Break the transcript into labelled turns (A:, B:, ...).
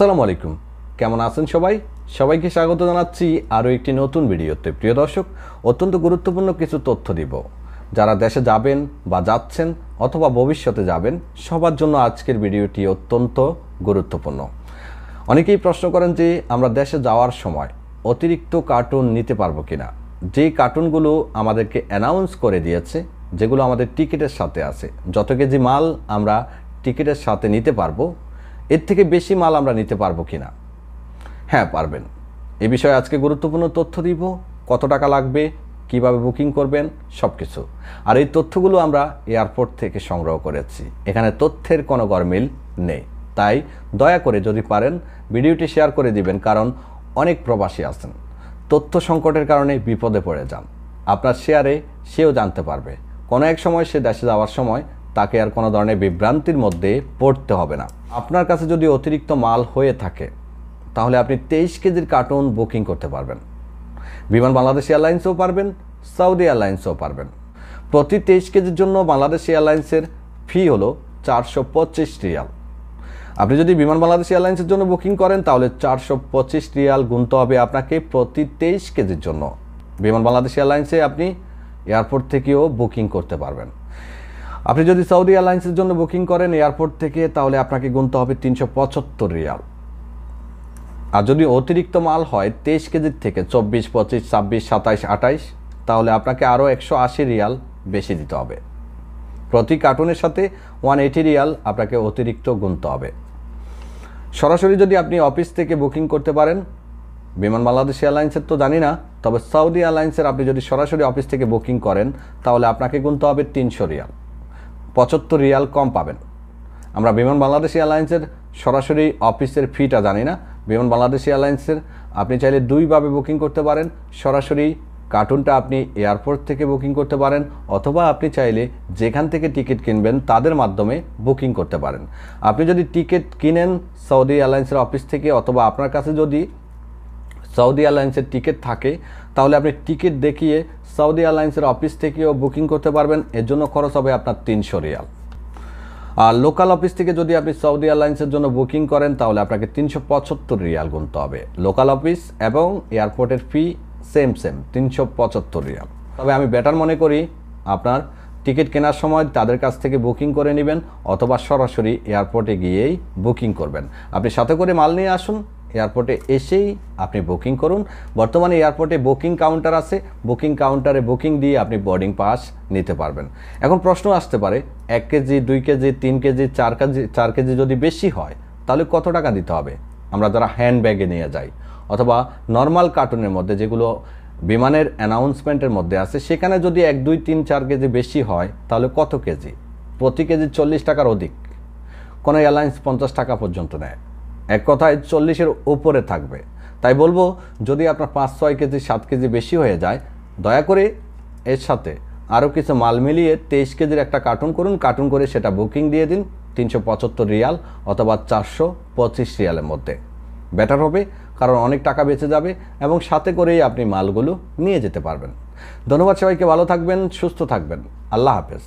A: সালাম আলাইকুম কেমন আছেন সবাই সবাইকে স্বাগত জানাচ্ছি আরও একটি নতুন ভিডিওতে প্রিয় দর্শক অত্যন্ত গুরুত্বপূর্ণ কিছু তথ্য দিব যারা দেশে যাবেন বা যাচ্ছেন অথবা ভবিষ্যতে যাবেন সবার জন্য আজকের ভিডিওটি অত্যন্ত গুরুত্বপূর্ণ অনেকেই প্রশ্ন করেন যে আমরা দেশে যাওয়ার সময় অতিরিক্ত কার্টুন নিতে পারবো কিনা যে কার্টুনগুলো আমাদেরকে অ্যানাউন্স করে দিয়েছে যেগুলো আমাদের টিকিটের সাথে আছে যত কেজি মাল আমরা টিকিটের সাথে নিতে পারবো এর থেকে বেশি মাল আমরা নিতে পারবো কি না হ্যাঁ পারবেন এ বিষয়ে আজকে গুরুত্বপূর্ণ তথ্য দিব কত টাকা লাগবে কিভাবে বুকিং করবেন সব কিছু আর এই তথ্যগুলো আমরা এয়ারপোর্ট থেকে সংগ্রহ করেছি এখানে তথ্যের কোনো গরমিল নেই তাই দয়া করে যদি পারেন ভিডিওটি শেয়ার করে দিবেন কারণ অনেক প্রবাসী আছেন তথ্য সংকটের কারণে বিপদে পড়ে যান আপনার শেয়ারে সেও জানতে পারবে কোনো এক সময় সে দেশে যাওয়ার সময় তাকে আর কোনো ধরনের বিভ্রান্তির মধ্যে পড়তে হবে না আপনার কাছে যদি অতিরিক্ত মাল হয়ে থাকে তাহলে আপনি তেইশ কেজির কার্টুন বুকিং করতে পারবেন বিমান বাংলাদেশ এয়ারলাইন্সও পারবেন সাউদি এয়ারলাইন্সও পারবেন প্রতি তেইশ কেজির জন্য বাংলাদেশ এয়ারলাইন্সের ফি হলো চারশো পঁচিশ রিয়াল আপনি যদি বিমান বাংলাদেশ এয়ারলাইন্সের জন্য বুকিং করেন তাহলে চারশো পঁচিশ রিয়াল গুনতে হবে আপনাকে প্রতি তেইশ কেজির জন্য বিমান বাংলাদেশ এয়ারলাইন্সে আপনি এয়ারপোর্ট থেকেও বুকিং করতে পারবেন আপনি যদি সৌদি এয়ারলাইন্সের জন্য বুকিং করেন এয়ারপোর্ট থেকে তাহলে আপনাকে গুনতে হবে তিনশো পঁচাত্তর রিয়াল আর যদি অতিরিক্ত মাল হয় তেইশ কেজির থেকে চব্বিশ পঁচিশ ছাব্বিশ সাতাইশ আটাইশ তাহলে আপনাকে আরও একশো আশি রিয়াল বেশি দিতে হবে প্রতি কার্টুনের সাথে ওয়ান এইটি রিয়াল আপনাকে অতিরিক্ত গুনতে হবে সরাসরি যদি আপনি অফিস থেকে বুকিং করতে পারেন বিমান বাংলাদেশ এয়ারলাইন্সের তো জানি না তবে সৌদি এয়ারলাইন্সের আপনি যদি সরাসরি অফিস থেকে বুকিং করেন তাহলে আপনাকে গুনতে হবে তিনশো রিয়াল পঁচাত্তর রিয়াল কম পাবেন আমরা বিমান বাংলাদেশ এয়ারলাইন্সের সরাসরি অফিসের ফিটা জানি না বিমান বাংলাদেশ এয়ারলাইন্সের আপনি চাইলে দুইভাবে বুকিং করতে পারেন সরাসরি কার্টুনটা আপনি এয়ারপোর্ট থেকে বুকিং করতে পারেন অথবা আপনি চাইলে যেখান থেকে টিকিট কিনবেন তাদের মাধ্যমে বুকিং করতে পারেন আপনি যদি টিকিট কিনেন সৌদি এয়ারলাইন্সের অফিস থেকে অথবা আপনার কাছে যদি সৌদি এয়ারলাইন্সের টিকিট থাকে তাহলে আপনি টিকিট দেখিয়ে সৌদি এয়ারলাইন্সের অফিস থেকেও বুকিং করতে পারবেন এর জন্য খরচ হবে আপনার তিনশো রিয়াল আর লোকাল অফিস থেকে যদি আপনি সৌদি এয়ারলাইন্সের জন্য বুকিং করেন তাহলে আপনাকে তিনশো পঁচাত্তর রিয়াল গুনতে হবে লোকাল অফিস এবং এয়ারপোর্টের ফি সেম সেম তিনশো পঁচাত্তর রিয়াল তবে আমি বেটার মনে করি আপনার টিকিট কেনার সময় তাদের কাছ থেকে বুকিং করে নেবেন অথবা সরাসরি এয়ারপোর্টে গিয়েই বুকিং করবেন আপনি সাথে করে মাল নিয়ে আসুন এয়ারপোর্টে এসেই আপনি বুকিং করুন বর্তমানে এয়ারপোর্টে বুকিং কাউন্টার আছে বুকিং কাউন্টারে বুকিং দিয়ে আপনি বোর্ডিং পাস নিতে পারবেন এখন প্রশ্ন আসতে পারে এক কেজি দুই কেজি তিন কেজি চার কেজি চার কেজি যদি বেশি হয় তাহলে কত টাকা দিতে হবে আমরা যারা হ্যান্ড ব্যাগে নিয়ে যাই অথবা নর্মাল কার্টুনের মধ্যে যেগুলো বিমানের অ্যানাউন্সমেন্টের মধ্যে আছে সেখানে যদি এক দুই তিন চার কেজি বেশি হয় তাহলে কত কেজি প্রতি কেজি চল্লিশ টাকার অধিক কোনো এয়ারলাইন্স পঞ্চাশ টাকা পর্যন্ত নেয় এক কথায় চল্লিশের উপরে থাকবে তাই বলবো যদি আপনার পাঁচ ছয় কেজি সাত কেজি বেশি হয়ে যায় দয়া করে এর সাথে আরও কিছু মাল মিলিয়ে তেইশ কেজির একটা কার্টুন করুন কার্টুন করে সেটা বুকিং দিয়ে দিন তিনশো পঁচাত্তর রিয়াল অথবা চারশো পঁচিশ রিয়ালের মধ্যে বেটার হবে কারণ অনেক টাকা বেঁচে যাবে এবং সাথে করেই আপনি মালগুলো নিয়ে যেতে পারবেন ধন্যবাদ সবাইকে ভালো থাকবেন সুস্থ থাকবেন আল্লাহ হাফেজ